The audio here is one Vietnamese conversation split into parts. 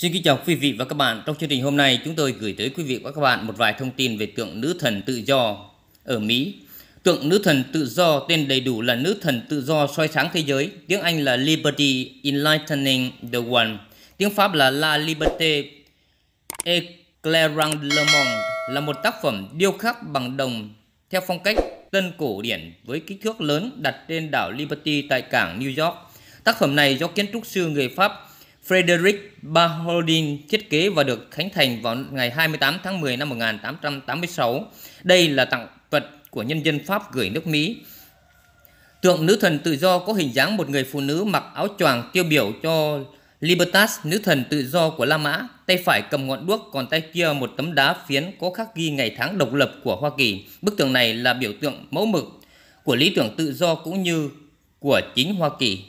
Xin kính chào quý vị và các bạn. Trong chương trình hôm nay, chúng tôi gửi tới quý vị và các bạn một vài thông tin về tượng nữ thần tự do ở Mỹ. Tượng nữ thần tự do tên đầy đủ là nữ thần tự do soi sáng thế giới, tiếng Anh là Liberty Enlightening the One, tiếng Pháp là La Liberté Éclairant le Monde là một tác phẩm điêu khắc bằng đồng theo phong cách tân cổ điển với kích thước lớn đặt trên đảo Liberty tại cảng New York. Tác phẩm này do kiến trúc sư người Pháp Frederick Baudin thiết kế và được khánh thành vào ngày 28 tháng 10 năm 1886. Đây là tặng vật của nhân dân Pháp gửi nước Mỹ. Tượng nữ thần tự do có hình dáng một người phụ nữ mặc áo choàng tiêu biểu cho Libertas, nữ thần tự do của La Mã, tay phải cầm ngọn đuốc còn tay kia một tấm đá phiến có khắc ghi ngày tháng độc lập của Hoa Kỳ. Bức tượng này là biểu tượng mẫu mực của lý tưởng tự do cũng như của chính Hoa Kỳ.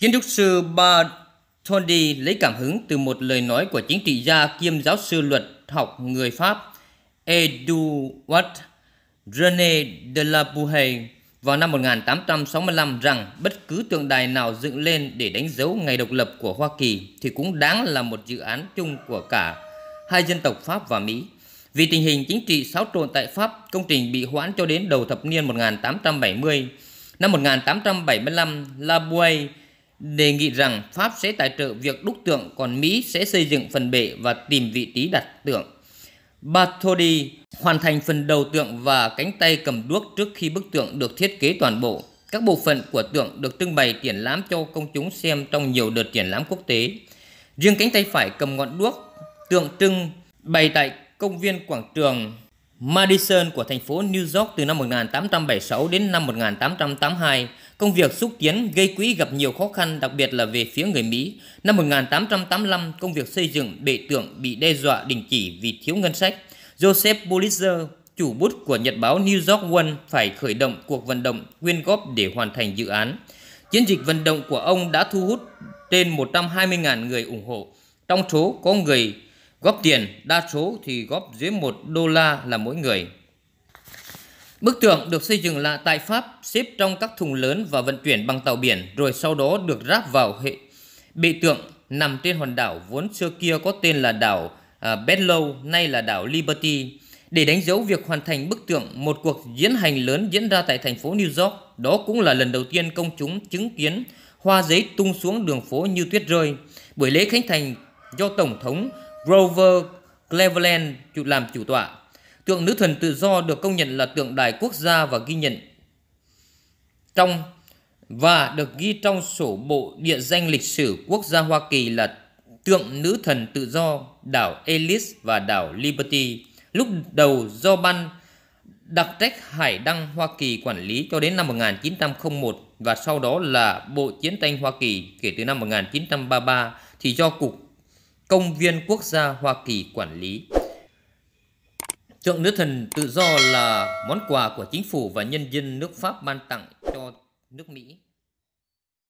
Kiến trúc sư Bar Tony lấy cảm hứng từ một lời nói của chính trị gia kiêm giáo sư luật học người Pháp Eduard René de la Bouhaye vào năm 1865 rằng bất cứ tượng đài nào dựng lên để đánh dấu ngày độc lập của Hoa Kỳ thì cũng đáng là một dự án chung của cả hai dân tộc Pháp và Mỹ. Vì tình hình chính trị xáo trộn tại Pháp, công trình bị hoãn cho đến đầu thập niên 1870. Năm 1875, La Bouhaye đề nghị rằng Pháp sẽ tài trợ việc đúc tượng còn Mỹ sẽ xây dựng phần bệ và tìm vị trí đặt tượng. Bartholdi hoàn thành phần đầu tượng và cánh tay cầm đuốc trước khi bức tượng được thiết kế toàn bộ. Các bộ phận của tượng được trưng bày triển lãm cho công chúng xem trong nhiều đợt triển lãm quốc tế. Riêng cánh tay phải cầm ngọn đuốc, tượng trưng bày tại công viên quảng trường Madison của thành phố New York từ năm 1876 đến năm 1882, công việc xúc tiến gây quỹ gặp nhiều khó khăn đặc biệt là về phía người Mỹ. Năm 1885, công việc xây dựng bệ tượng bị đe dọa đình chỉ vì thiếu ngân sách. Joseph Pulitzer, chủ bút của nhật báo New York One phải khởi động cuộc vận động quyên góp để hoàn thành dự án. Chiến dịch vận động của ông đã thu hút trên 120.000 người ủng hộ, trong số có người Góp tiền, đa số thì góp dưới 1 đô la là mỗi người. Bức tượng được xây dựng lại tại Pháp, xếp trong các thùng lớn và vận chuyển bằng tàu biển, rồi sau đó được ráp vào hệ bị tượng nằm trên hòn đảo vốn xưa kia có tên là đảo à, Bedlow, nay là đảo Liberty. Để đánh dấu việc hoàn thành bức tượng, một cuộc diễn hành lớn diễn ra tại thành phố New York. Đó cũng là lần đầu tiên công chúng chứng kiến hoa giấy tung xuống đường phố như tuyết rơi. Buổi lễ khánh thành do Tổng thống Grover Cleveland làm chủ tọa. Tượng nữ thần tự do được công nhận là tượng đài quốc gia và ghi nhận trong và được ghi trong sổ bộ địa danh lịch sử quốc gia Hoa Kỳ là tượng nữ thần tự do đảo Ellis và đảo Liberty, lúc đầu do ban đặc trách Hải đăng Hoa Kỳ quản lý cho đến năm 1901 và sau đó là Bộ Chiến tranh Hoa Kỳ kể từ năm 1933 thì do Cục công viên quốc gia Hoa Kỳ quản lý. Tượng nữ thần tự do là món quà của chính phủ và nhân dân nước Pháp ban tặng cho nước Mỹ.